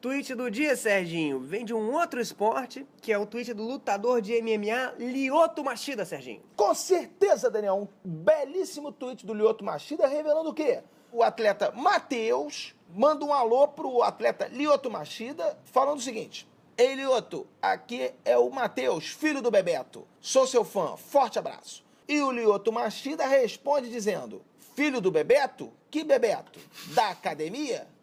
Tweet do dia, Serginho, vem de um outro esporte, que é o tweet do lutador de MMA, Lioto Machida, Serginho. Com certeza, Daniel, um belíssimo tweet do Lioto Machida revelando o quê? O atleta Matheus manda um alô pro atleta Lioto Machida falando o seguinte: Ei, Lioto, aqui é o Matheus, filho do Bebeto. Sou seu fã, forte abraço. E o Lioto Machida responde dizendo: Filho do Bebeto? Que Bebeto? Da academia?